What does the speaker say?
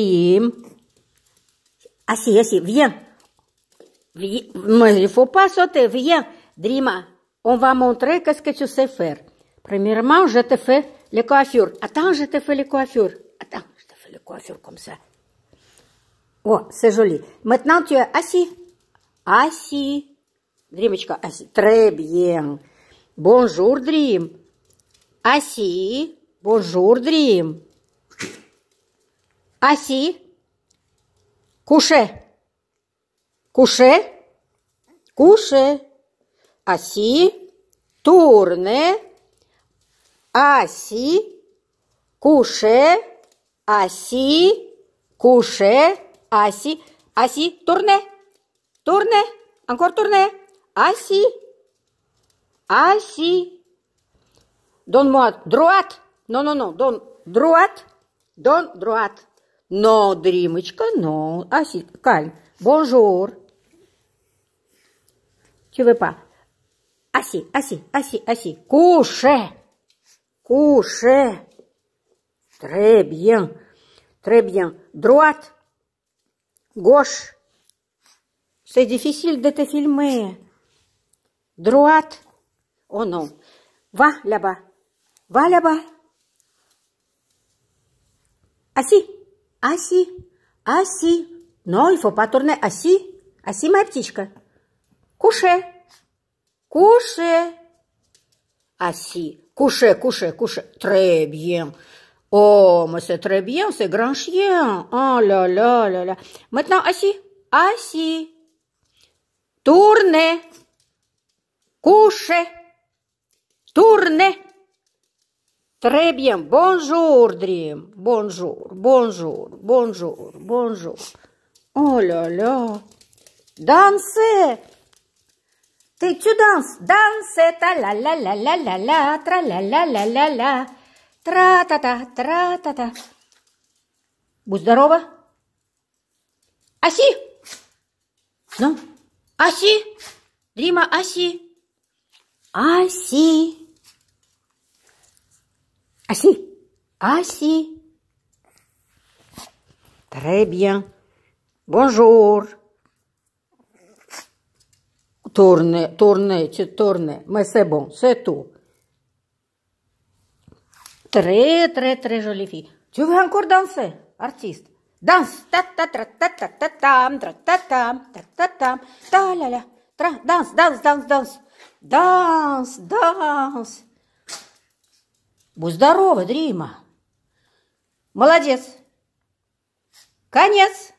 assis, ah, assis, eh, viens. Mais il ne faut pas sauter, viens. Dream, on va montrer qu'est-ce que tu sais faire. Premièrement, je te fais les coiffures. Attends, je te fais les coiffures. Attends, je te fais les coiffures comme ça. Oh, c'est joli. Maintenant, tu es assis. Assis. Dream, assis. Très bien. Bonjour, Dream. Assis. Bonjour, Dream. Аси. Куше. Куше. Куше. Аси. Турне. Аси. Куше. Аси. Куше. Аси. Аси. Турне. Турне. Анкор турне. Аси. Аси. Дон муат. Друат. Non, non, non. Дон друат. Дон друат. Но, Дримочка, но. Аси, Каль, бонжур. Чувепа. Аси, Аси, Аси, Аси. Куше. Куше. Très bien. Très bien. Droite. Gauche. C'est difficile de te filmer. Droite. Oh non. Va là-bas. Va là-bas. Assis. Аси, аси, ноль фопатурне аси, аси моя птичка. Куше, куше. Аси, куше, куше, куше. Très bien. Oh, mais c'est très bien, c'est grand chien. Oh là là là là. Maintenant, assis, assis. Tournez, couchez, tournez. Требьем, бонжур, Дрим, бонжур, бонжур, бонжур, бонжур. О-ля-ля. Дансе! Ты чё данс? Данс это ла-ла-ла-ла-ла-ла, тра-ла-ла-ла-ла-ла, тра-та-та, тра-та-та. Будь здорова. Аси! Ну, Аси! Дрима, Аси! Аси! Assis. Assis. Très bien. Bonjour. Tourne, tourne, чи tourne. Mais c'est bon, c'est tout. Très, très, très jolie fille. Tu veux encore danser, artiste? Danse. ta ta ta ta ta ta tam ta ta tam ta ta tam ta la la. Tra, danse, danse, danse, danse. Danse, danse. Будь здорова, Дрима. Молодец. Конец.